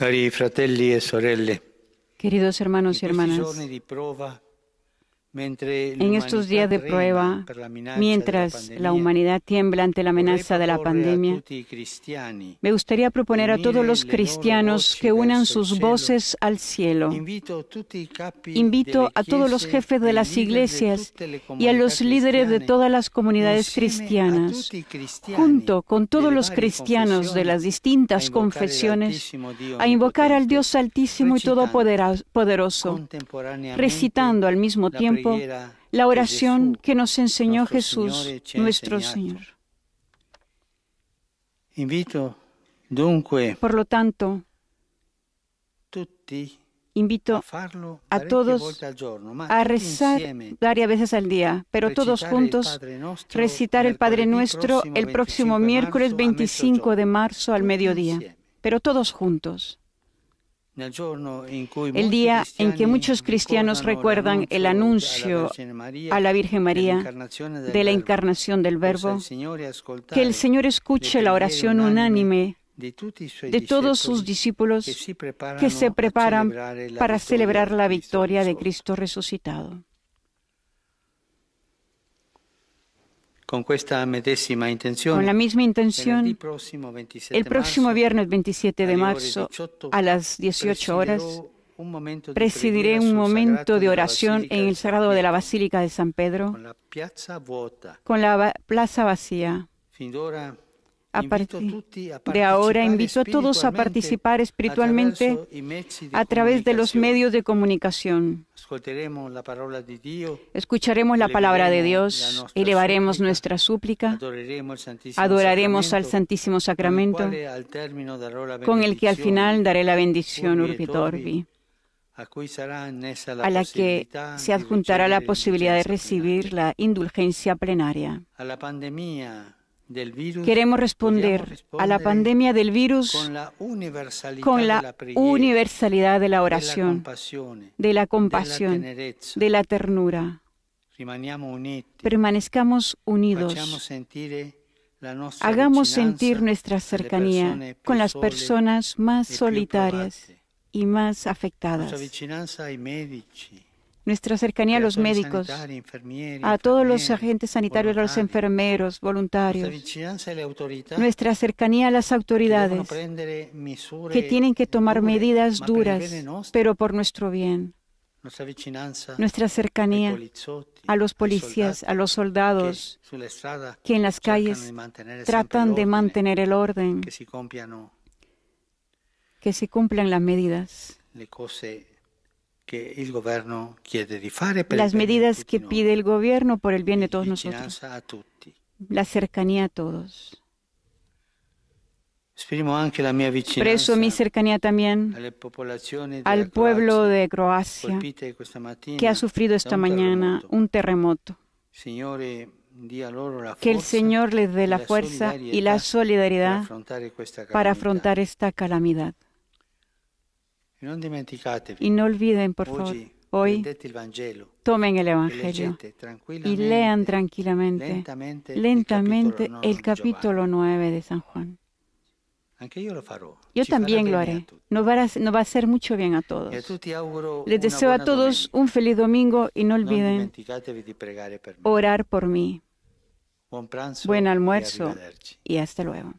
Cari fratelli e sorelle, queridos hermanos y hermanas, en estos días de prueba, mientras la humanidad tiembla ante la amenaza de la pandemia, me gustaría proponer a todos los cristianos que unan sus voces al cielo. Invito a todos los jefes de las iglesias y a los líderes de todas las comunidades cristianas, junto con todos los cristianos de las distintas confesiones, a invocar al Dios Altísimo y Todopoderoso, recitando al mismo tiempo la oración que nos enseñó Jesús, nuestro Señor. por lo tanto, invito a todos a rezar varias veces al día, pero todos juntos recitar el Padre Nuestro el próximo miércoles 25 de marzo al mediodía, pero todos juntos el día en que muchos cristianos recuerdan el anuncio a la Virgen María de la encarnación del Verbo, que el Señor escuche la oración unánime de todos sus discípulos que se preparan para celebrar la victoria de Cristo resucitado. con la misma intención, el próximo viernes 27 de marzo a las 18 horas presidiré un momento de oración en el sagrado de la Basílica de San Pedro con la plaza vacía a partir de ahora invito a todos a participar espiritualmente a través de los medios de comunicación. Escucharemos la palabra de Dios, elevaremos nuestra súplica, adoraremos al Santísimo Sacramento, con el que al final daré la bendición Urbi Torbi, a la que se adjuntará la posibilidad de recibir la indulgencia plenaria. A la pandemia Queremos responder a la pandemia del virus con la universalidad de la oración, de la compasión, de la ternura. Permanezcamos unidos. Hagamos sentir eh, nuestra cercanía con las personas más solitarias y más afectadas nuestra cercanía a los médicos, a todos los agentes sanitarios, a los enfermeros, voluntarios, nuestra cercanía a las autoridades eh, que tienen que tomar medidas duras, pero por nuestro bien. Nuestra cercanía a los policías, a los soldados que en las calles tratan de mantener el orden, que se cumplan las medidas las medidas que pide el gobierno por el bien de todos nosotros, la cercanía a todos. Preso mi cercanía también al pueblo de Croacia que ha sufrido esta mañana un terremoto. Que el Señor les dé la fuerza y la solidaridad para afrontar esta calamidad. Y no olviden, por favor, hoy tomen el e Evangelio y lean tranquilamente, lentamente el capítulo 9 de San Juan. Yo también lo haré. Nos va, a, hacer mucho bien a todos. E Les deseo a todos un feliz domingo y no olviden orar por mí. Buen e almuerzo y hasta luego.